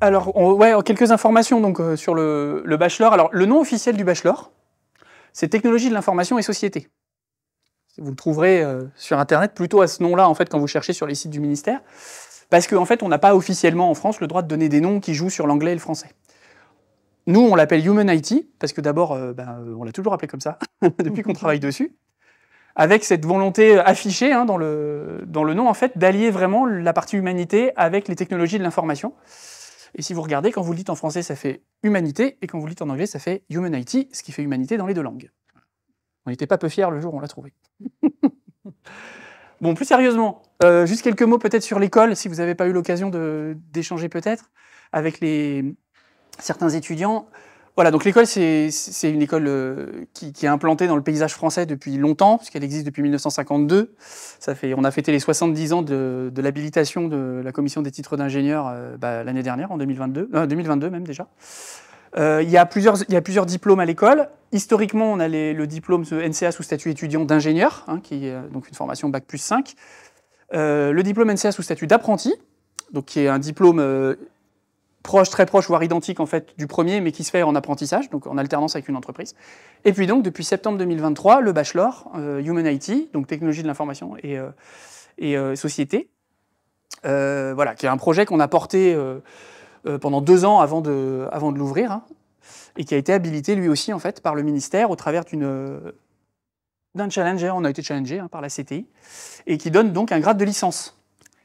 Alors, ouais, quelques informations donc, euh, sur le, bachelor. Alors, le nom officiel du bachelor, c'est Technologie de l'information et société. Vous le trouverez euh, sur Internet plutôt à ce nom-là, en fait, quand vous cherchez sur les sites du ministère. Parce qu'en fait, on n'a pas officiellement en France le droit de donner des noms qui jouent sur l'anglais et le français. Nous, on l'appelle Human IT, parce que d'abord, euh, ben, on l'a toujours appelé comme ça, depuis qu'on travaille dessus. Avec cette volonté affichée hein, dans, le, dans le nom, en fait, d'allier vraiment la partie humanité avec les technologies de l'information. Et si vous regardez, quand vous le dites en français, ça fait humanité, et quand vous le dites en anglais, ça fait humanity, ce qui fait humanité dans les deux langues. On n'était pas peu fiers le jour où on l'a trouvé. bon, plus sérieusement, euh, juste quelques mots peut-être sur l'école, si vous n'avez pas eu l'occasion d'échanger peut-être avec les, certains étudiants. Voilà, donc l'école, c'est une école euh, qui, est implantée dans le paysage français depuis longtemps, puisqu'elle existe depuis 1952. Ça fait, on a fêté les 70 ans de, l'habilitation de la commission des titres d'ingénieur euh, bah, l'année dernière, en 2022, 2022 euh, même déjà. il, y a plusieurs, diplômes à l'école. Historiquement, on a le diplôme de NCA sous statut étudiant d'ingénieur, hein, qui est donc une formation Bac plus 5. le diplôme NCA sous statut d'apprenti, donc qui est un diplôme proche, très proche, voire identique en fait du premier, mais qui se fait en apprentissage, donc en alternance avec une entreprise. Et puis donc, depuis septembre 2023, le bachelor euh, Human IT, donc technologie de l'information et, euh, euh, société, voilà, qui est un projet qu'on a porté pendant deux ans avant de, l'ouvrir, hein, et qui a été habilité lui aussi en fait par le ministère au travers d'une d'un challenger, on a été challengé hein, par la CTI, et qui donne donc un grade de licence,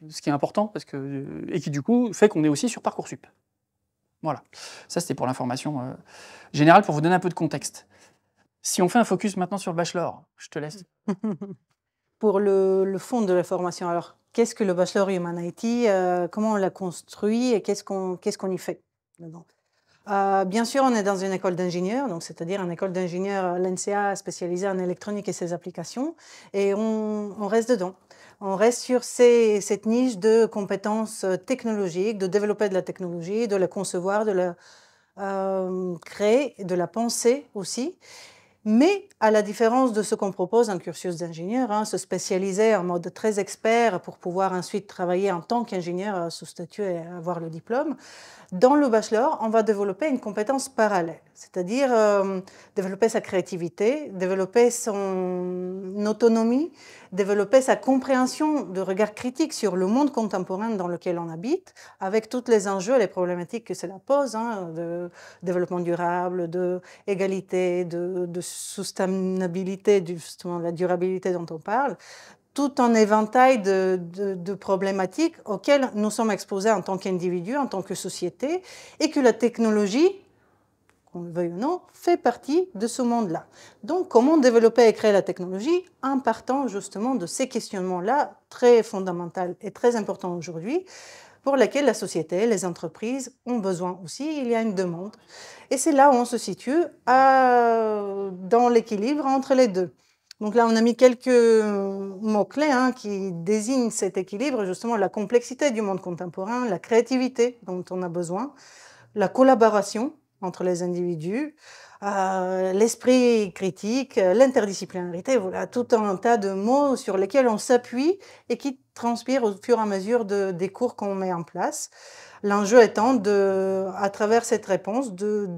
ce qui est important, parce que, et qui du coup fait qu'on est aussi sur Parcoursup. Voilà, ça c'était pour l'information euh, générale, pour vous donner un peu de contexte. Si on fait un focus maintenant sur le bachelor, je te laisse. pour le, fond de la formation, alors qu'est-ce que le bachelor Humanity euh, Comment on l'a construit et qu'est-ce qu'on y fait euh, bien sûr, on est dans une école d'ingénieurs, donc c'est-à-dire une école d'ingénieurs, l'NCA spécialisée en électronique et ses applications, et on reste dedans on reste sur cette niche de compétences euh, technologiques, de développer de la technologie, de la concevoir, de la euh, créer, de la penser aussi. Mais à la différence de ce qu'on propose en cursus d'ingénieur, hein, se spécialiser en mode très expert pour pouvoir ensuite travailler en tant qu'ingénieur euh, sous statut et avoir le diplôme, dans le bachelor, on va développer une compétence parallèle, c'est-à-dire développer sa créativité, développer son autonomie, développer sa compréhension de regard critique sur le monde contemporain dans lequel on habite, avec tous les enjeux, et les problématiques que cela pose, hein, de développement durable, de égalité, de, de soutenabilité, justement la durabilité dont on parle, tout un éventail de, de, problématiques auxquelles nous sommes exposés en tant qu'individus, en tant que société, et que la technologie qu'on le veuille ou non, fait partie de ce monde-là. Donc, comment développer et créer la technologie en partant justement de ces questionnements-là très fondamentaux et très importants aujourd'hui, pour lesquels la société, les entreprises ont besoin aussi, il y a une demande. Et c'est là où on se situe à, dans l'équilibre entre les deux. Donc là, on a mis quelques mots-clés hein, qui désignent cet équilibre, justement la complexité du monde contemporain, la créativité dont on a besoin, la collaboration, entre les individus, euh, l'esprit critique, euh, l'interdisciplinarité, voilà, tout un tas de mots sur lesquels on s'appuie et qui transpirent au fur et à mesure des cours qu'on met en place. L'enjeu étant, de, à travers cette réponse, de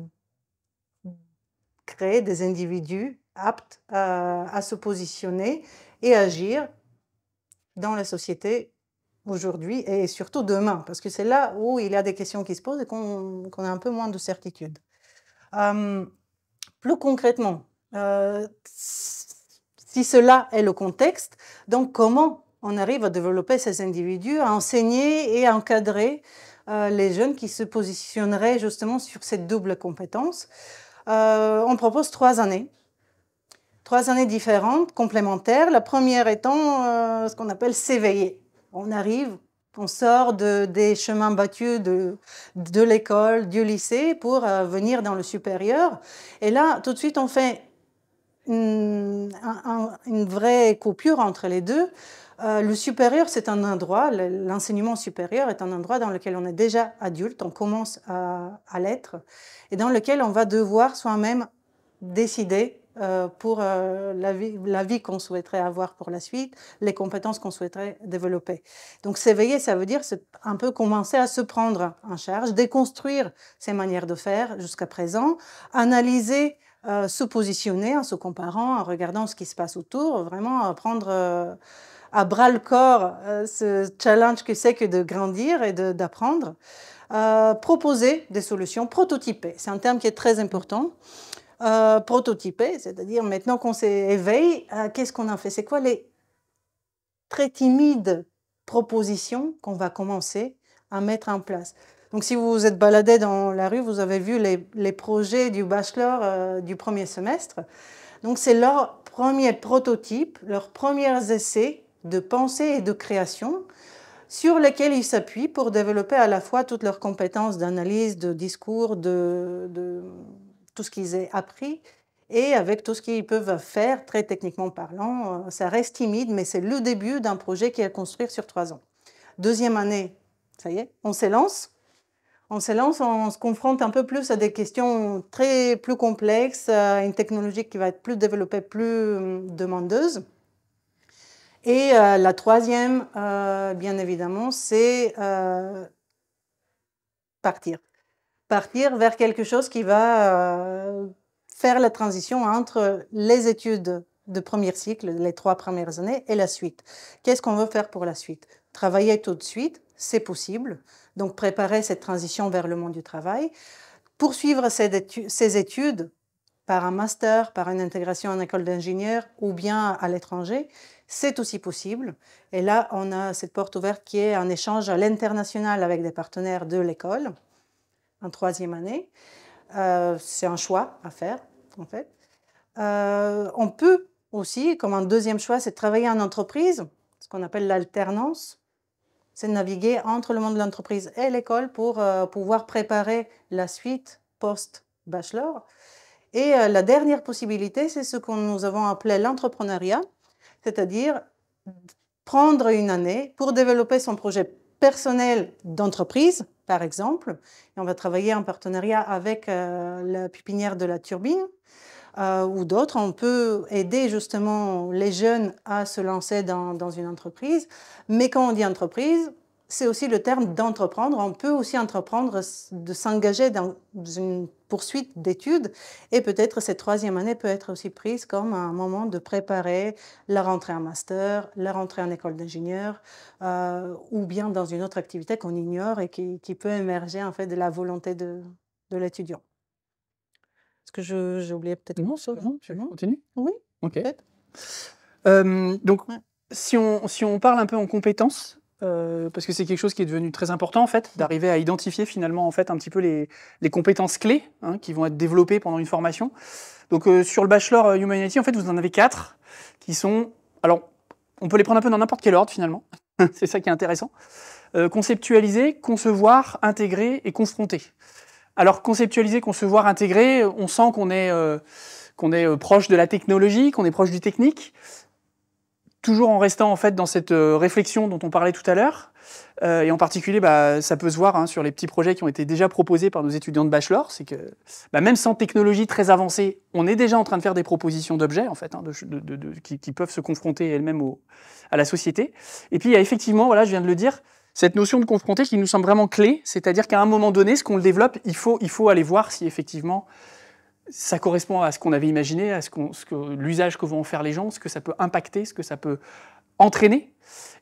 créer des individus aptes à, à se positionner et agir dans la société aujourd'hui et surtout demain, parce que c'est là où il y a des questions qui se posent et qu'on a un peu moins de certitude. Euh, plus concrètement, euh, si cela est le contexte, donc comment on arrive à développer ces individus, à enseigner et à encadrer euh, les jeunes qui se positionneraient justement sur cette double compétence On propose trois années trois années différentes, complémentaires. La première étant ce qu'on appelle s'éveiller on arrive, on sort des chemins battus de, l'école, du lycée pour euh, venir dans le supérieur. Et là, tout de suite, on fait une, vraie coupure entre les deux. Euh, le supérieur, c'est un endroit, l'enseignement supérieur est un endroit dans lequel on est déjà adulte, on commence à l'être, et dans lequel on va devoir soi-même décider euh, pour euh, la vie, la vie qu'on souhaiterait avoir pour la suite, les compétences qu'on souhaiterait développer. Donc s'éveiller, ça veut dire un peu commencer à se prendre en charge, déconstruire ses manières de faire jusqu'à présent, analyser euh, se positionner en se comparant, en regardant ce qui se passe autour, vraiment prendre à bras le corps ce challenge que c'est que de grandir et d'apprendre. proposer des solutions, prototyper, c'est un terme qui est très important euh, prototyper, c'est-à-dire maintenant qu'on s'est éveillé, euh, qu'est-ce qu'on a fait C'est quoi les très timides propositions qu'on va commencer à mettre en place donc, si vous vous êtes baladé dans la rue, vous avez vu les, projets du bachelor euh, du premier semestre. Donc, c'est leur premier prototype, leurs premiers essais de pensée et de création sur lesquels ils s'appuient pour développer à la fois toutes leurs compétences d'analyse, de discours, de tout ce qu'ils aient appris et avec tout ce qu'ils peuvent faire, très techniquement parlant. Euh, ça reste timide, mais c'est le début d'un projet qui est à construire sur trois ans. Deuxième année, ça y est, on s'élance. On s'élance, on se confronte un peu plus à des questions très plus complexes, à une technologie qui va être plus développée, plus hum, demandeuse. Et euh, la troisième, euh, bien évidemment, c'est partir partir vers quelque chose qui va euh, faire la transition entre les études de premier cycle, les trois premières années, et la suite. Qu'est-ce qu'on veut faire pour la suite Travailler tout de suite, c'est possible. Donc préparer cette transition vers le monde du travail. Poursuivre ces études par un master, par une intégration en école d'ingénieur ou bien à l'étranger, c'est aussi possible. Et là, on a cette porte ouverte qui est un échange à l'international avec des partenaires de l'école en troisième année. Euh, c'est un choix à faire, en fait. Euh, on peut aussi, comme un deuxième choix, c'est travailler en entreprise, ce qu'on appelle l'alternance. C'est naviguer entre le monde de l'entreprise et l'école pour euh, pouvoir préparer la suite post-bachelor. Et la dernière possibilité, c'est ce que nous avons appelé l'entrepreneuriat, c'est-à-dire prendre une année pour développer son projet personnel d'entreprise par exemple. on va travailler en partenariat avec euh, la pépinière de la turbine euh, ou d'autres. On peut aider justement les jeunes à se lancer dans une entreprise. Mais quand on dit entreprise, c'est aussi le terme d'entreprendre. On peut aussi entreprendre de s'engager dans une poursuite d'études et peut-être cette troisième année peut être aussi prise comme un moment de préparer la rentrée en master, la rentrée en école d'ingénieur euh, ou bien dans une autre activité qu'on ignore et qui, peut émerger en fait de la volonté de, l'étudiant. Est-ce que j'ai oublié peut-être Non, ça, continue. Oui, ok. Euh, donc, si, on, si on parle un peu en compétences, euh, parce que c'est quelque chose qui est devenu très important en fait, d'arriver à identifier finalement en fait un petit peu les, compétences clés hein, qui vont être développées pendant une formation. Donc euh, sur le bachelor euh, Humanity, en fait, vous en avez quatre qui sont, alors on peut les prendre un peu dans n'importe quel ordre finalement, c'est ça qui est intéressant. conceptualiser, concevoir, intégrer et confronter. Alors conceptualiser, concevoir, intégrer, on sent qu'on est qu'on est proche de la technologie, qu'on est proche du technique, toujours en restant en fait dans cette euh, réflexion dont on parlait tout à l'heure, euh, et en particulier, bah, ça peut se voir hein, sur les petits projets qui ont été déjà proposés par nos étudiants de bachelor, c'est que bah, même sans technologie très avancée, on est déjà en train de faire des propositions d'objets en fait, hein, qui, peuvent se confronter elles-mêmes à la société. Et puis il y a effectivement, voilà, je viens de le dire, cette notion de confronter qui nous semble vraiment clé, c'est-à-dire qu'à un moment donné, ce qu'on développe, il faut aller voir si effectivement ça correspond à ce qu'on avait imaginé, à ce, ce que l'usage que vont en faire les gens, ce que ça peut impacter, ce que ça peut entraîner.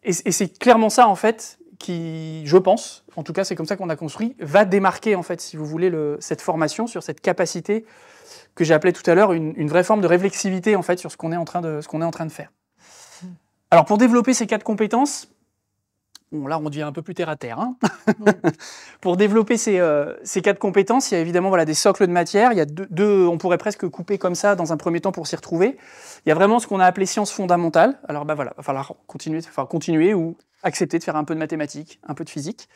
Et, c'est clairement ça en fait qui, je pense, en tout cas c'est comme ça qu'on a construit, va démarquer en fait, si vous voulez, le, cette formation sur cette capacité que j'ai tout à l'heure une, une, vraie forme de réflexivité en fait sur ce qu'on est en train de, ce qu'on est en train de faire. Hmm. Alors pour développer ces quatre compétences, là, on devient un peu plus terre à terre. Hein. Pour développer euh, ces, quatre compétences, il y a évidemment voilà, des socles de matière. Il y a deux, on pourrait presque couper comme ça dans un premier temps pour s'y retrouver. Il y a vraiment ce qu'on a appelé sciences fondamentales. Alors, bah, voilà, il va falloir continuer, continuer ou accepter de faire un peu de mathématiques, un peu de physique.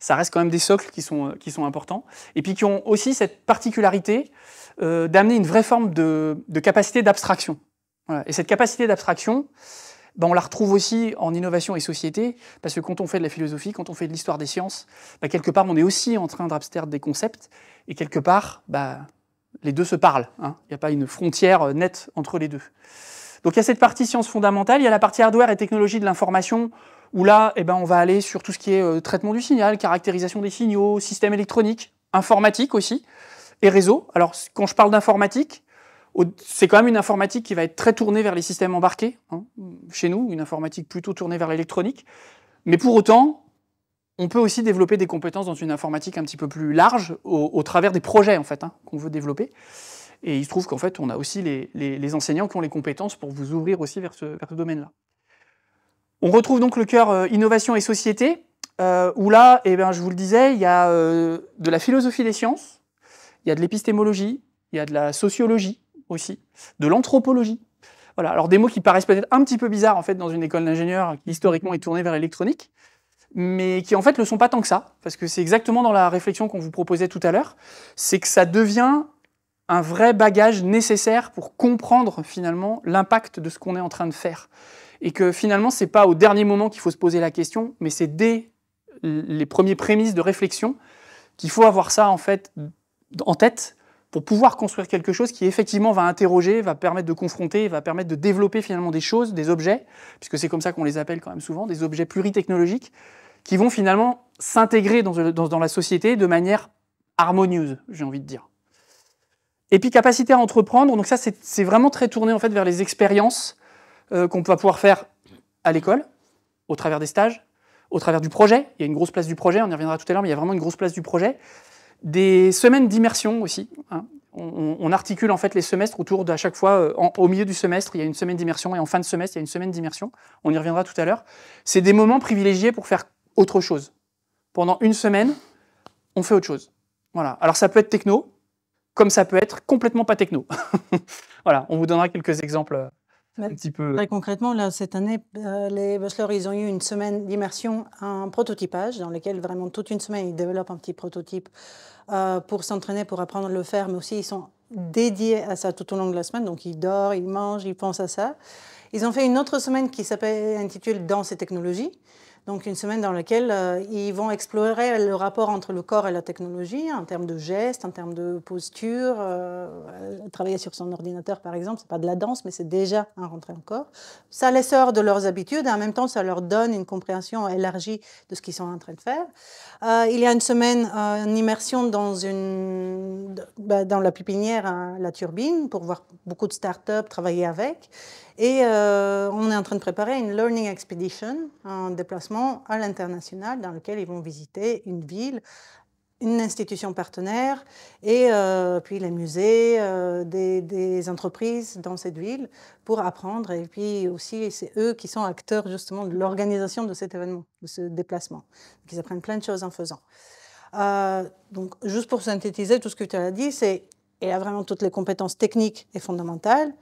Ça reste quand même des socles qui sont, euh, importants. Et puis qui ont aussi cette particularité euh, d'amener une vraie forme de, capacité d'abstraction. Et cette capacité d'abstraction, ben, on la retrouve aussi en innovation et société, parce que quand on fait de la philosophie, quand on fait de l'histoire des sciences, ben, quelque part, on est aussi en train d'abstraire des concepts, et quelque part, ben, les deux se parlent. Hein. Il n'y a pas une frontière euh, nette entre les deux. Donc il y a cette partie sciences fondamentales, il y a la partie hardware et technologie de l'information, où là, eh ben, on va aller sur tout ce qui est euh, traitement du signal, caractérisation des signaux, système électronique, informatique aussi, et réseau. Alors quand je parle d'informatique, c'est quand même une informatique qui va être très tournée vers les systèmes embarqués, hein, chez nous, une informatique plutôt tournée vers l'électronique. Mais pour autant, on peut aussi développer des compétences dans une informatique un petit peu plus large au, travers des projets en fait hein, qu'on veut développer. Et il se trouve qu'en fait, on a aussi les, enseignants qui ont les compétences pour vous ouvrir aussi vers ce, domaine-là. On retrouve donc le cœur euh, innovation et société, euh, où là, eh ben, je vous le disais, il y a euh, de la philosophie des sciences, il y a de l'épistémologie, il y a de la sociologie, aussi, de l'anthropologie. Voilà, alors des mots qui paraissent peut-être un petit peu bizarres en fait dans une école d'ingénieur qui historiquement est tournée vers l'électronique, mais qui en fait le sont pas tant que ça, parce que c'est exactement dans la réflexion qu'on vous proposait tout à l'heure, c'est que ça devient un vrai bagage nécessaire pour comprendre finalement l'impact de ce qu'on est en train de faire. Et que finalement, c'est pas au dernier moment qu'il faut se poser la question, mais c'est dès les premiers prémices de réflexion qu'il faut avoir ça en fait en tête pour pouvoir construire quelque chose qui effectivement va interroger, va permettre de confronter, va permettre de développer finalement des choses, des objets, puisque c'est comme ça qu'on les appelle quand même souvent, des objets pluritechnologiques, qui vont finalement s'intégrer euh, dans, la société de manière harmonieuse, j'ai envie de dire. Et puis capacité à entreprendre, donc ça c'est vraiment très tourné en fait vers les expériences euh, qu'on va pouvoir faire à l'école, au travers des stages, au travers du projet. Il y a une grosse place du projet, on y reviendra tout à l'heure, mais il y a vraiment une grosse place du projet. Des semaines d'immersion aussi. Hein. On, articule en fait les semestres autour de chaque fois, euh, au milieu du semestre, il y a une semaine d'immersion et en fin de semestre, il y a une semaine d'immersion. On y reviendra tout à l'heure. C'est des moments privilégiés pour faire autre chose. Pendant une semaine, on fait autre chose. Voilà. Alors ça peut être techno, comme ça peut être complètement pas techno. voilà, on vous donnera quelques exemples euh, petit peu. Très concrètement, là, cette année, euh, les Bustlers, ils ont eu une semaine d'immersion, en prototypage, dans lequel vraiment toute une semaine, ils développent un petit prototype euh, pour s'entraîner, pour apprendre à le faire, mais aussi ils sont dédiés à ça tout au long de la semaine. Donc ils dorment, ils mangent, ils pensent à ça. Ils ont fait une autre semaine qui s'appelle intitulée Danse et technologie, donc une semaine dans laquelle euh, ils vont explorer le rapport entre le corps et la technologie en termes de gestes, en termes de posture. Euh, travailler sur son ordinateur par exemple, c'est pas de la danse, mais c'est déjà un rentrée en corps. Ça les sort de leurs habitudes et en même temps ça leur donne une compréhension élargie de ce qu'ils sont en train de faire. Euh, il y a une semaine une immersion dans bah, dans la pépinière, hein, la turbine, pour voir beaucoup de start-up travailler avec. Et euh, on est en train de préparer une Learning Expedition, un déplacement à l'international dans lequel ils vont visiter une ville, une institution partenaire et euh, puis les musées euh, des, entreprises dans cette ville pour apprendre. Et puis aussi, c'est eux qui sont acteurs justement de l'organisation de cet événement, de ce déplacement. ils apprennent plein de choses en faisant. donc juste pour synthétiser tout ce que tu as dit, c'est elle a vraiment toutes les compétences techniques et fondamentales.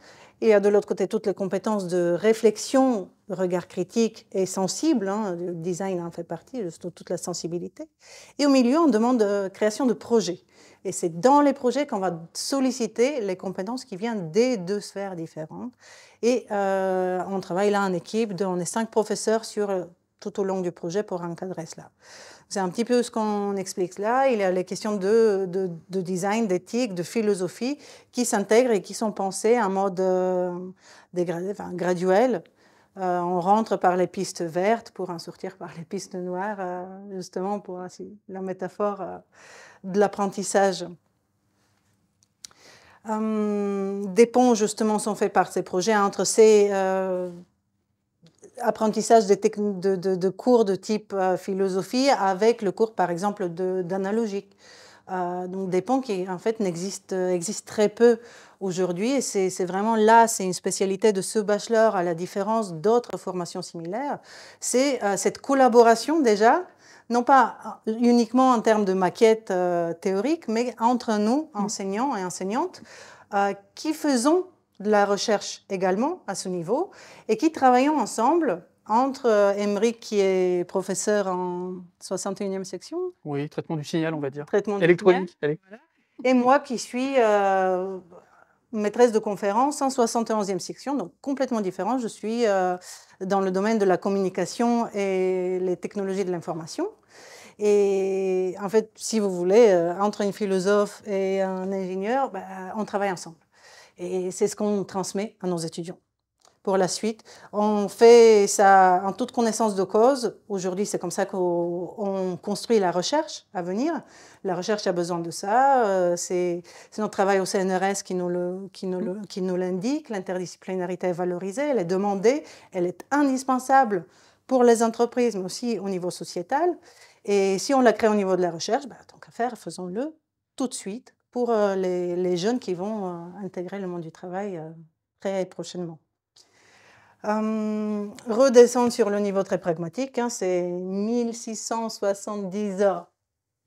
Et euh, de l'autre côté toutes les compétences de réflexion, regard critique et sensible. le hein, design en fait partie, toute la sensibilité. Et au milieu, on demande euh, création de projets. Et c'est dans les projets qu'on va solliciter les compétences qui viennent des deux sphères différentes. Et euh, on travaille là en équipe, on est cinq professeurs sur tout au long du projet pour encadrer cela. C'est un petit peu ce qu'on explique là. Il y a les questions de, design, d'éthique, de philosophie qui s'intègrent et qui sont pensées en mode euh, dégradé, graduel. Euh, on rentre par les pistes vertes pour en sortir par les pistes noires, euh, justement pour ainsi, la métaphore de l'apprentissage. Hum, des ponts, justement, sont faits par ces projets entre ces apprentissage de, de, cours de type euh, philosophie avec le cours, par exemple, d'analogique. Euh, donc des ponts qui, en fait, n'existent euh, existent très peu aujourd'hui. Et c'est vraiment là, c'est une spécialité de ce bachelor, à la différence d'autres formations similaires. C'est cette collaboration déjà non pas uniquement en termes de maquettes théorique théoriques, mais entre nous, mmh. enseignants et enseignantes, qui faisons de la recherche également à ce niveau, et qui travaillons ensemble entre Emmerich, euh, qui est professeur en 61e section. Oui, traitement du signal, on va dire. Traitement électronique. Signal, Et moi, qui suis euh, maîtresse de conférence en 71e section, donc complètement différent. Je suis euh, dans le domaine de la communication et les technologies de l'information. Et en fait, si vous voulez, entre une philosophe et un ingénieur, ben, on travaille ensemble. Et c'est ce qu'on transmet à nos étudiants. Pour la suite, on fait ça en toute connaissance de cause. Aujourd'hui, c'est comme ça qu'on construit la recherche à venir. La recherche a besoin de ça. Euh, c'est notre travail au CNRS qui nous l'indique. L'interdisciplinarité est valorisée, elle est demandée, elle est indispensable pour les entreprises, mais aussi au niveau sociétal. Et si on la crée au niveau de la recherche, bah, tant qu'à faire, faisons-le tout de suite, pour euh, les, jeunes qui vont euh, intégrer le monde du travail euh, très prochainement. Hum, redescendre sur le niveau très pragmatique, hein, c'est 1670 heures,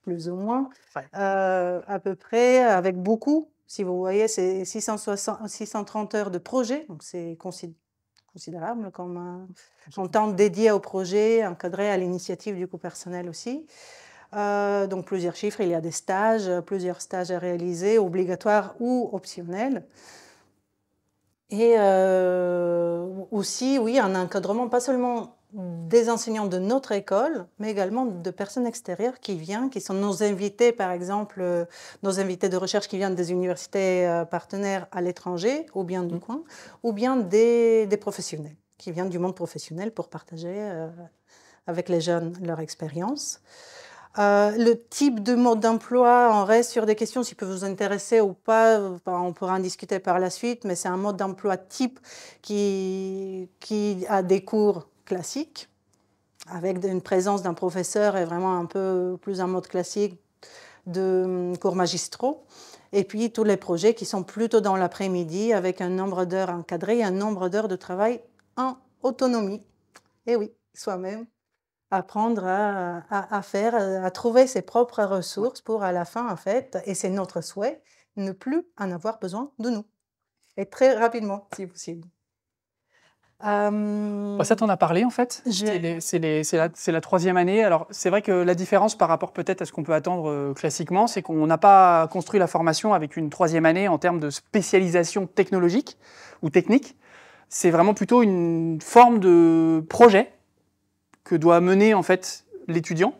plus ou moins, à peu près, avec beaucoup. Si vous voyez, c'est 630 heures de projet, donc c'est considérable comme un, temps dédié au projet, encadré à l'initiative du coût personnel aussi. Euh, donc plusieurs chiffres, il y a des stages, plusieurs stages à réaliser, obligatoires ou optionnels. Et euh, aussi, oui, un encadrement, pas seulement des enseignants de notre école, mais également de personnes extérieures qui viennent, qui sont nos invités, par exemple, euh, nos invités de recherche qui viennent des universités partenaires à l'étranger, ou bien du mm. coin, ou bien des, professionnels, qui viennent du monde professionnel pour partager avec les jeunes leur expérience. Euh, le type de mode d'emploi, on reste sur des questions s'il peut vous intéresser ou pas, on pourra en discuter par la suite, mais c'est un mode d'emploi type qui, a des cours classiques, avec une présence d'un professeur et vraiment un peu plus un mode classique de hum, cours magistraux. Et puis tous les projets qui sont plutôt dans l'après-midi avec un nombre d'heures encadrées et un nombre d'heures de travail en autonomie. Et eh oui, soi-même apprendre à, à, faire, à trouver ses propres ressources pour à la fin, en fait, et c'est notre souhait, ne plus en avoir besoin de nous. Et très rapidement, si possible. Euh... Ça, t'en as parlé en fait. C'est la, troisième année. Alors, c'est vrai que la différence par rapport peut-être à ce qu'on peut attendre euh, classiquement, c'est qu'on n'a pas construit la formation avec une troisième année en termes de spécialisation technologique ou technique. C'est vraiment plutôt une forme de projet que doit mener en fait l'étudiant.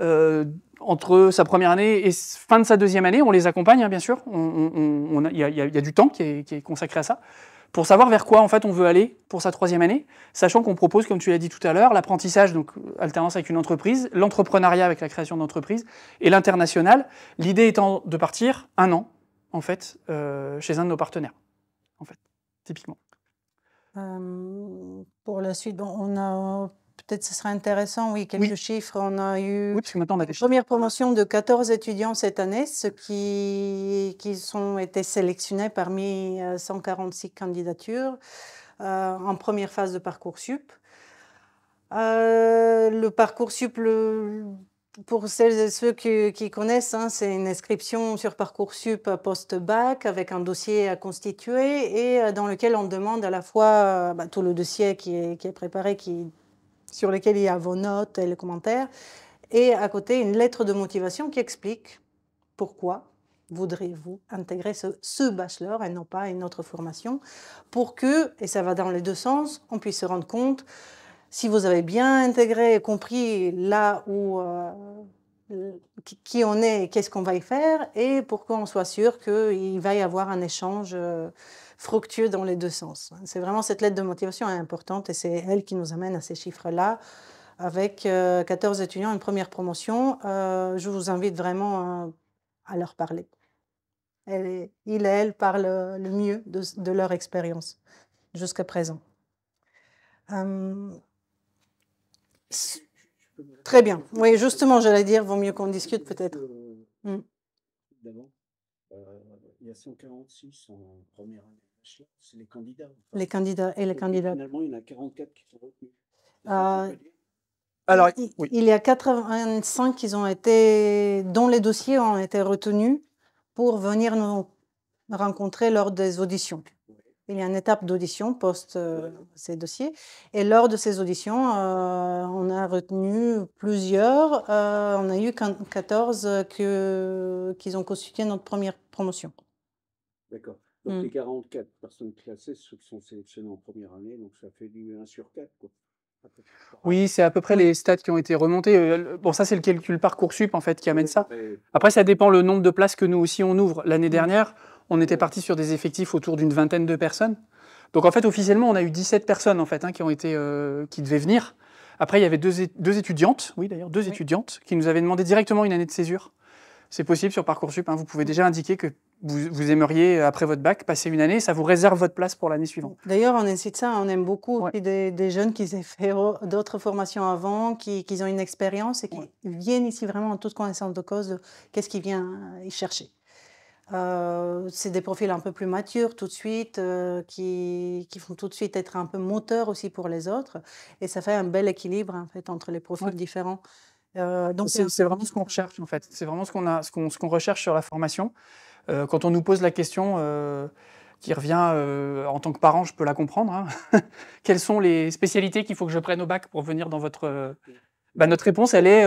Euh, entre sa première année et fin de sa deuxième année, on les accompagne hein, bien sûr, il y, a du temps qui est, consacré à ça, pour savoir vers quoi en fait on veut aller pour sa troisième année, sachant qu'on propose, comme tu l'as dit tout à l'heure, l'apprentissage, donc alternance avec une entreprise, l'entrepreneuriat avec la création d'entreprise et l'international, l'idée étant de partir un an en fait euh, chez un de nos partenaires, en fait, typiquement. Euh, pour la suite, on a Peut-être ce sera intéressant, oui, quelques chiffres. On a eu la première promotion de 14 étudiants cette année, ceux qui, qui ont été sélectionnés parmi 146 euh, candidatures euh, en première phase de Parcoursup. Euh, le Parcoursup, Sup, pour celles et ceux qui, connaissent, hein, c'est une inscription sur Parcoursup post-bac avec un dossier à constituer et euh, dans lequel on demande à la fois bah, tout le dossier qui est, qui est préparé, qui sur lesquels il y a vos notes et les commentaires, et à côté une lettre de motivation qui explique pourquoi voudriez-vous intégrer ce, bachelor et non pas une autre formation, pour que, et ça va dans les deux sens, on puisse se rendre compte si vous avez bien intégré et compris là où... Euh, qui on est et qu'est-ce qu'on va y faire, et pour qu'on soit sûr qu'il va y avoir un échange. Euh, fructueux dans les deux sens. C'est vraiment cette lettre de motivation est importante et c'est elle qui nous amène à ces chiffres-là. Avec 14 euh, étudiants, une première promotion, euh, je vous invite vraiment à leur parler. Elle il et elle parlent le mieux de, leur expérience jusqu'à présent. Euh, très bien. Oui, justement, j'allais dire, vaut mieux qu'on discute peut-être. Hmm. D'abord, il y a 146 en première année c'est les candidats. les candidats et les candidats. Finalement, il y en a 44 qui sont retenus. Euh, alors, il, y a 85 qui ont été, dont les dossiers ont été retenus pour venir nous rencontrer lors des auditions. Il y a une étape d'audition post euh, ces dossiers. Et lors de ces auditions, euh, on a retenu plusieurs. on a eu 14 que, qui ont constitué notre première promotion. D'accord les mmh. 44 personnes classées, ceux qui sont sélectionnés en première année, donc ça fait du 1 sur 4. Oui, c'est à peu près les stats qui ont été remontés. Euh, bon, ça, c'est le calcul Parcoursup, en fait, qui amène ça. Après, ça dépend le nombre de places que nous aussi, on ouvre. L'année mmh. dernière, on était parti sur des effectifs autour d'une vingtaine de personnes. Donc, en fait, officiellement, on a eu 17 personnes, en fait, hein, qui, ont été, euh, qui devaient venir. Après, il y avait deux, deux étudiantes, oui, d'ailleurs, deux étudiantes, qui nous avaient demandé directement une année de césure. C'est possible sur Parcoursup. Hein, vous pouvez déjà indiquer que vous, aimeriez, euh, après votre bac, passer une année, ça vous réserve votre place pour l'année suivante. D'ailleurs, on incite ça, on aime beaucoup des, jeunes qui ont fait d'autres formations avant, qui, ont une expérience et qui viennent ici vraiment en toute connaissance de cause qu'est-ce qu'ils viennent euh, y chercher. Euh, c'est des profils un peu plus matures tout de suite, qui, font tout de suite être un peu moteurs aussi pour les autres. Et ça fait un bel équilibre en fait, entre les profils différents. donc c'est vraiment ce qu'on recherche en fait. C'est vraiment ce qu'on ce qu'on recherche sur la formation. Euh, quand on nous pose la question euh, qui revient euh, en tant que parent, je peux la comprendre. Hein. Quelles sont les spécialités qu'il faut que je prenne au bac pour venir dans votre bah, notre réponse, elle est,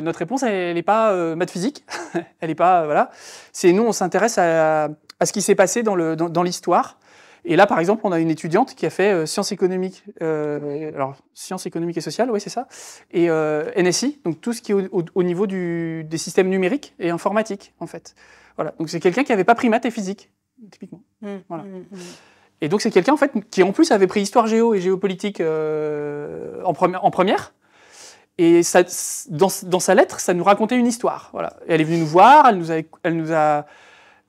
notre réponse, elle n'est pas maths physique. elle n'est pas voilà. C'est nous, on s'intéresse à, ce qui s'est passé dans le dans, l'histoire. Et là, par exemple, on a une étudiante qui a fait sciences économiques, alors sciences économiques et sociales, oui, c'est ça, et NSI, donc tout ce qui est au, niveau des systèmes numériques et informatiques, en fait. Voilà. Donc c'est quelqu'un qui n'avait pas pris maths et physique, typiquement. Mmh, voilà. Mmh, mmh. Et donc c'est quelqu'un en fait qui en plus avait pris histoire géo et géopolitique euh, en, première, Et dans, sa lettre, ça nous racontait une histoire. Voilà. elle est venue nous voir, elle nous a,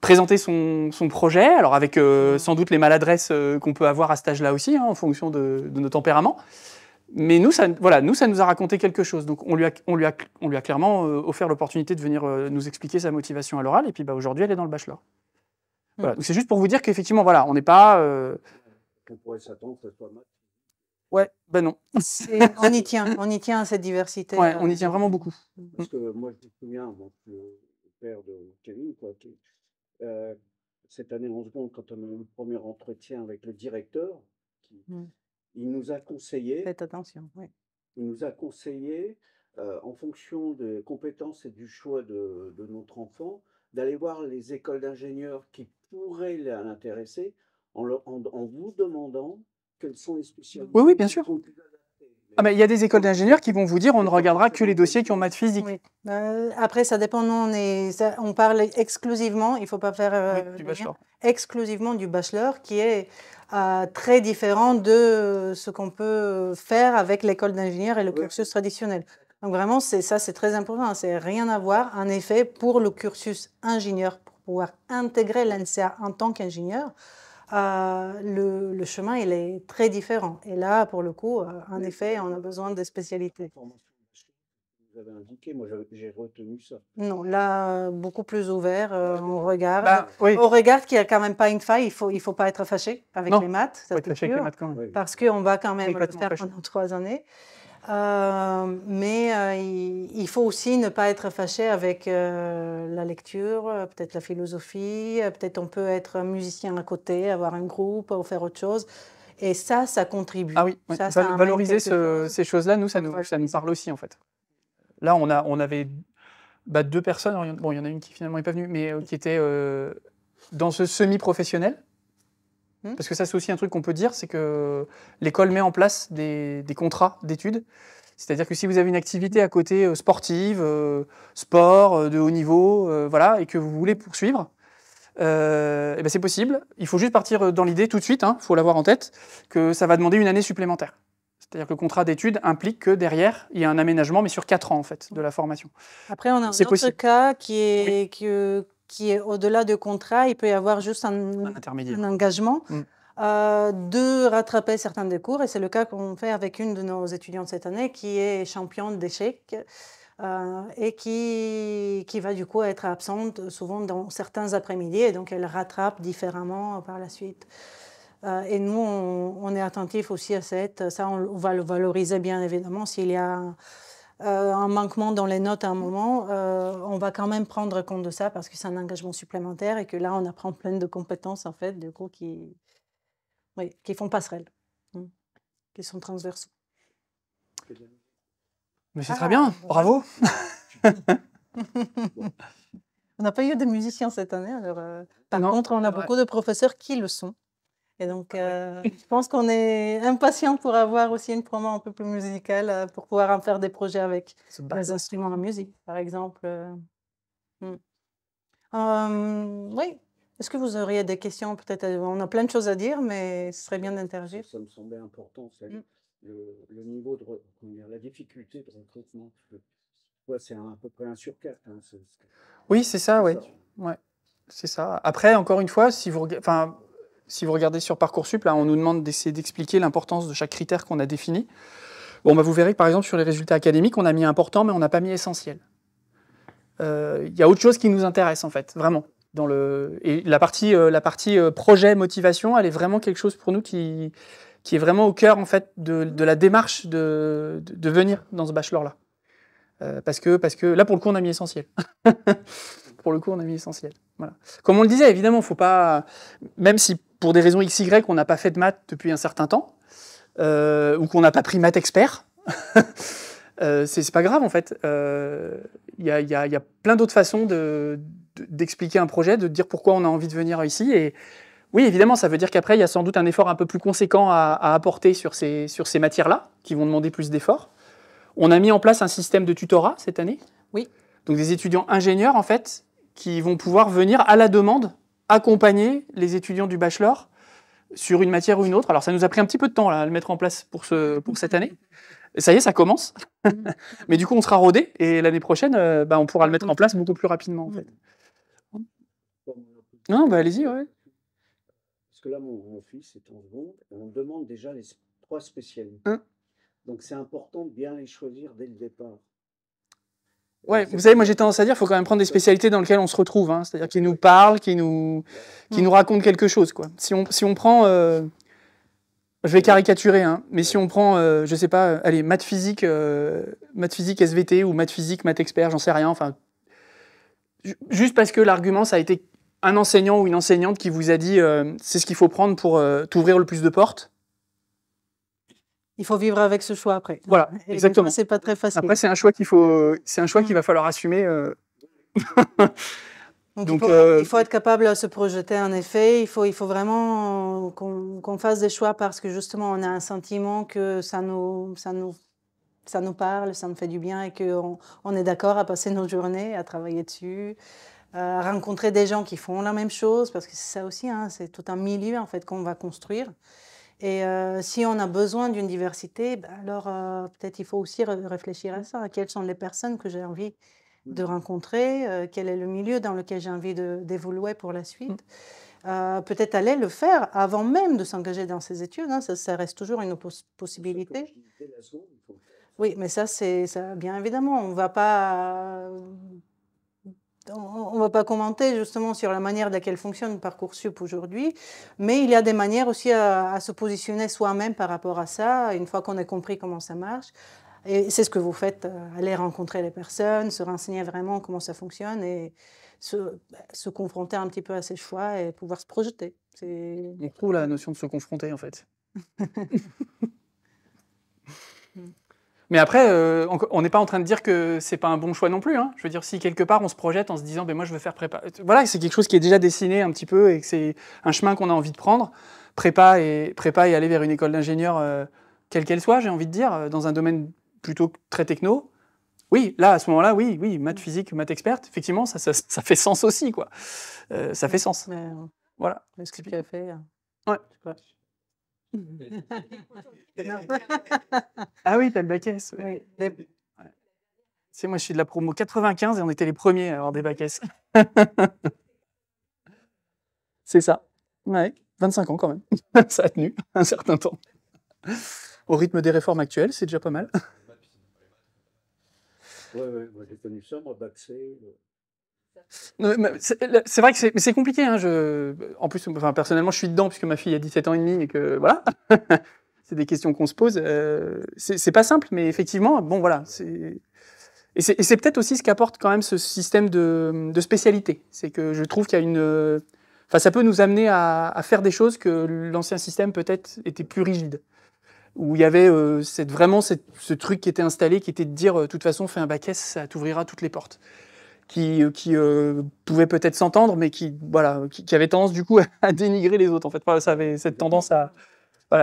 présenté son, projet, alors avec euh, sans doute les maladresses euh, qu'on peut avoir à cet âge-là aussi, hein, en fonction de nos tempéraments. Mais nous ça, voilà, nous, ça nous a raconté quelque chose. Donc, on lui a, lui on lui a clairement euh, offert l'opportunité de venir euh, nous expliquer sa motivation à l'oral. Et puis, bah, aujourd'hui, elle est dans le bachelor. Hmm. Voilà. c'est juste pour vous dire qu'effectivement, voilà, on n'est pas. Euh... On pourrait s'attendre que ce soit Ouais, ben non. on y tient, on y tient à cette diversité. Ouais, euh. on y tient vraiment beaucoup. Parce que moi, je me souviens, bien, le père de Kevin, quoi, cette année en seconde, quand on a eu le premier entretien avec le directeur, qui, hmm il nous a conseillé. Faites attention, Il nous a conseillé, euh, en fonction des compétences et du choix de, notre enfant, d'aller voir les écoles d'ingénieurs qui pourraient l'intéresser en, en, vous demandant quelles sont les spécialités. Oui, oui, bien sûr. Ah, il y a des écoles d'ingénieurs qui vont vous dire on ne regardera que les dossiers qui ont maths physique. Euh, après, ça dépend. On, est, on parle exclusivement, il faut pas faire. Euh, du bachelor. Exclusivement du bachelor qui est euh, très différent de ce qu'on peut faire avec l'école d'ingénieurs et le cursus traditionnel. Donc vraiment, ça, c'est très important. Hein. C'est rien à voir. En effet, pour le cursus ingénieur, pour pouvoir intégrer l'NCA en tant qu'ingénieur, euh, le, chemin il est très différent. Et là, pour le coup, euh, en effet, on a besoin de spécialités. Vous avez indiqué, moi j'ai retenu ça. Non, là, beaucoup plus ouvert, euh, ah, on regarde. Bah, on regarde qu'il n'y a quand même pas une faille, il ne faut, il faut pas être fâché avec les maths. Ça faut être Parce qu'on va quand même le faire pendant trois années. Euh, mais euh, il faut aussi ne pas être fâché avec euh, la lecture, peut-être la philosophie, peut-être on peut être musicien à côté, avoir un groupe ou faire autre chose. Et ça, ça contribue. Ah oui, ça, ça valoriser ces choses-là, nous, ça nous, ça nous parle aussi en fait. Là, on, a, on avait bah, deux personnes, bon, il y en a une qui finalement n'est pas venue, mais qui était dans ce semi-professionnel. Hmm. Parce que ça, c'est aussi un truc qu'on peut dire, c'est que l'école met en place des, contrats d'études. C'est-à-dire que si vous avez une activité à côté euh, sportive, euh, sport, euh, de haut niveau, voilà, et que vous voulez poursuivre, eh ben c'est possible. Il faut juste partir dans l'idée tout de suite, il hein, faut l'avoir en tête, que ça va demander une année supplémentaire. C'est-à-dire que le contrat d'études implique que derrière, il y a un aménagement, mais sur quatre ans, en fait, de la formation. Après, on a un autre cas qui est que qui est au-delà de contrat, il peut y avoir juste un, engagement mm. euh, de rattraper certains des cours. Et c'est le cas qu'on fait avec une de nos étudiantes cette année qui est championne d'échecs. Euh, et qui, qui va du coup être absente souvent dans certains après-midi et donc elle rattrape différemment par la suite. Euh, et nous, on, est attentif aussi à cette, ça on, on va le valoriser bien évidemment s'il y a euh, un manquement dans les notes à un moment, euh, on va quand même prendre compte de ça parce que c'est un engagement supplémentaire et que là, on apprend plein de compétences, en fait, de gros qui, oui, qui font passerelle, hein, qui sont transversaux. Mais c'est ah, très bien, bravo On n'a pas eu de musiciens cette année, alors, euh, par contre, on a beaucoup de professeurs qui le sont. Et donc, ah euh, je pense qu'on est impatient pour avoir aussi une promo un peu plus musicale, euh, pour pouvoir en faire des projets avec des instruments de musique, par exemple. Euh. Hmm. oui. Est-ce que vous auriez des questions Peut-être, on a plein de choses à dire, mais ce serait bien d'interagir. Ça me semblait important, c'est hmm. le, niveau de la difficulté de recrutement. Ouais, c'est à peu près un sur hein, oui, c'est ça, oui. Ouais. C'est ça. Après, encore une fois, si vous, enfin, si vous regardez sur Parcoursup, là, on nous demande d'essayer d'expliquer l'importance de chaque critère qu'on a défini. Bon, bah, vous verrez que par exemple sur les résultats académiques, on a mis important, mais on n'a pas mis essentiel. Euh, il y a autre chose qui nous intéresse en fait, vraiment. Dans le... Et la partie, euh, la partie euh, projet, motivation, elle est vraiment quelque chose pour nous qui, qui est vraiment au cœur en fait de, la démarche de, venir dans ce bachelor-là. parce, que, parce que là, pour le coup, on a mis essentiel. pour le coup, on a mis essentiel. Voilà. Comme on le disait, évidemment, faut pas, même si pour des raisons XY, on n'a pas fait de maths depuis un certain temps, euh, ou qu'on n'a pas pris maths expert, euh, c'est pas grave en fait. Il euh, y, a plein d'autres façons d'expliquer un projet, de dire pourquoi on a envie de venir ici. Et oui, évidemment, ça veut dire qu'après, il y a sans doute un effort un peu plus conséquent à, apporter sur ces, sur ces matières-là, qui vont demander plus d'efforts. On a mis en place un système de tutorat cette année. Oui. Donc des étudiants ingénieurs, en fait, qui vont pouvoir venir à la demande accompagner les étudiants du bachelor sur une matière ou une autre. Alors ça nous a pris un petit peu de temps à le mettre en place pour, cette année. Et ça y est, ça commence. Mais du coup, on sera rodé et l'année prochaine, euh, bah, on pourra le mettre en place beaucoup plus rapidement. Mm. Non, bah, allez-y, Parce que là, mon, fils est en seconde et on demande déjà les trois spécialités. Donc c'est important de bien les choisir dès le départ. Ouais, vous savez, moi j'ai tendance à dire, il faut quand même prendre des spécialités dans lesquelles on se retrouve, hein. c'est-à-dire qui nous parlent, qui nous, qui nous racontent quelque chose. Quoi. Si, on, si on prend, euh, je vais caricaturer, hein, mais si on prend, euh, je sais pas, euh, allez, maths physique, maths physique SVT ou maths physique, maths expert, j'en sais rien, enfin, juste parce que l'argument, ça a été un enseignant ou une enseignante qui vous a dit, c'est ce qu'il faut prendre pour t'ouvrir le plus de portes, il faut vivre avec ce choix après. Voilà, exactement. C'est pas très facile. Après, c'est un choix qu'il faut, c'est un choix mm. qu'il va falloir assumer. Euh. Donc, euh, il, faut, être capable de se projeter en effet. Il faut, il faut vraiment qu'on fasse des choix parce que justement on a un sentiment que ça nous, ça nous, ça nous parle, ça nous fait du bien et qu'on on est d'accord à passer nos journées, à travailler dessus, à rencontrer des gens qui font la même chose parce que c'est ça aussi, hein, c'est tout un milieu en fait qu'on va construire. Et euh, si on a besoin d'une diversité, ben alors euh, peut-être il faut aussi réfléchir à ça. Quelles sont les personnes que j'ai envie de mm. rencontrer euh, Quel est le milieu dans lequel j'ai envie d'évoluer pour la mm. suite Peut-être aller le faire avant même de s'engager dans ces études. Hein. ça, reste toujours une possibilité. Oui, mais ça, c'est bien évidemment. On ne va pas on ne va pas commenter justement sur la manière de laquelle fonctionne Parcoursup aujourd'hui, mais il y a des manières aussi à, se positionner soi-même par rapport à ça, une fois qu'on a compris comment ça marche. Et c'est ce que vous faites, euh, aller rencontrer les personnes, se renseigner vraiment comment ça fonctionne et se, bah, confronter un petit peu à ses choix et pouvoir se projeter. On trouve la notion de se confronter en fait. Mm. Mais après, euh, on n'est pas en train de dire que c'est pas un bon choix non plus. Hein. Je veux dire, si quelque part on se projette en se disant, ben moi je veux faire prépa. Voilà, c'est quelque chose qui est déjà dessiné un petit peu et que c'est un chemin qu'on a envie de prendre. Prépa et, prépa et aller vers une école d'ingénieur, euh, quelle qu'elle soit, j'ai envie de dire, euh, dans un domaine plutôt très techno. Oui, là, à ce moment-là, oui, oui, maths physique, maths experte, effectivement, ça, fait sens aussi, quoi. ça fait sens. voilà. Mais ce qui fait ah oui, t'as le bac S. moi, je suis de la promo 95 et on était les premiers à avoir des bacs C'est ça. Ouais, 25 ans quand même. ça a tenu un certain temps. Au rythme des réformes actuelles, c'est déjà pas mal. j'ai euh, c'est vrai que c'est compliqué. Hein, je, en plus, enfin, personnellement, je suis dedans puisque ma fille a 17 ans et demi et que voilà. c'est des questions qu'on se pose. Euh, c'est pas simple, mais effectivement, bon voilà. Et c'est peut-être aussi ce qu'apporte quand même ce système de, spécialité. C'est que je trouve qu'il y a une. Enfin, ça peut nous amener à, faire des choses que l'ancien système peut-être était plus rigide. Où il y avait euh, vraiment ce truc qui était installé, qui était de dire, euh, de toute façon, fais un bac ça t'ouvrira toutes les portes qui, euh, euh, pouvaient peut-être s'entendre, mais qui, voilà, qui, avaient tendance du coup à dénigrer les autres. En fait, ça avait cette tendance à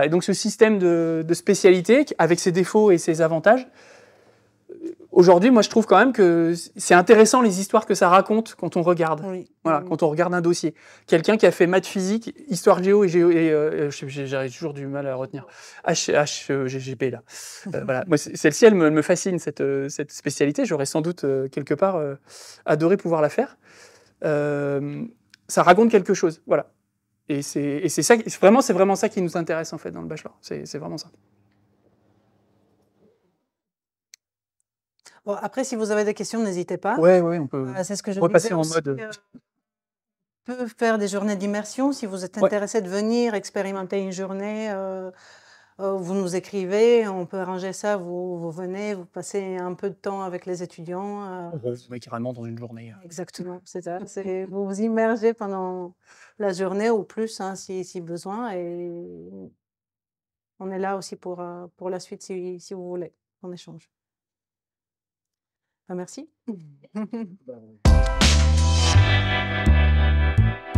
Et donc ce système de spécialité, avec ses défauts et ses avantages, aujourd'hui, moi, je trouve quand même que c'est intéressant les histoires que ça raconte quand on regarde. Voilà, quand on regarde un dossier. Quelqu'un qui a fait maths physique, histoire géo et géo, et euh, toujours du mal à retenir. H, H euh, là. Euh, voilà. Moi, celle-ci, elle me, fascine, cette, spécialité. J'aurais sans doute, quelque part, adoré pouvoir la faire. ça raconte quelque chose. Voilà. Et c'est vraiment, c'est vraiment ça qui nous intéresse, en fait, dans le bachelor. C'est vraiment ça. après, si vous avez des questions, n'hésitez pas. Oui, oui, on peut. repasser en mode. Euh, euh, on peut faire des journées d'immersion si vous êtes intéressé de venir expérimenter une journée. Euh, vous nous écrivez, on peut arranger ça. Vous, vous, venez, vous passez un peu de temps avec les étudiants. Euh... Vous carrément dans une journée. Exactement, c'est ça. vous vous immergez pendant la journée ou plus hein, si, si, besoin. Et on est là aussi pour, pour la suite si, si vous voulez en échange. Ah, merci.